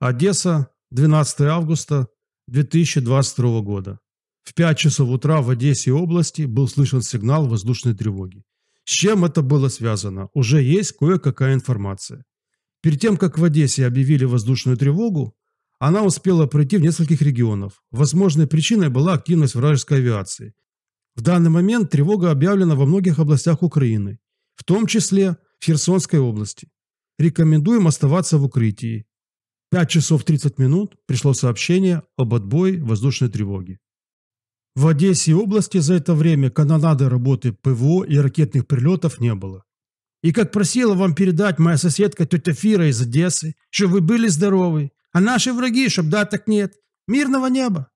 Одесса, 12 августа 2022 года. В 5 часов утра в Одессе области был слышен сигнал воздушной тревоги. С чем это было связано, уже есть кое-какая информация. Перед тем, как в Одессе объявили воздушную тревогу, она успела пройти в нескольких регионов. Возможной причиной была активность вражеской авиации. В данный момент тревога объявлена во многих областях Украины, в том числе в Херсонской области. Рекомендуем оставаться в укрытии 5 часов 30 минут пришло сообщение об отбое воздушной тревоги. В Одессе и области за это время канонады работы ПВО и ракетных прилетов не было. И как просила вам передать моя соседка тетя Фира из Одессы, что вы были здоровы, а наши враги, чтобы да так нет, мирного неба.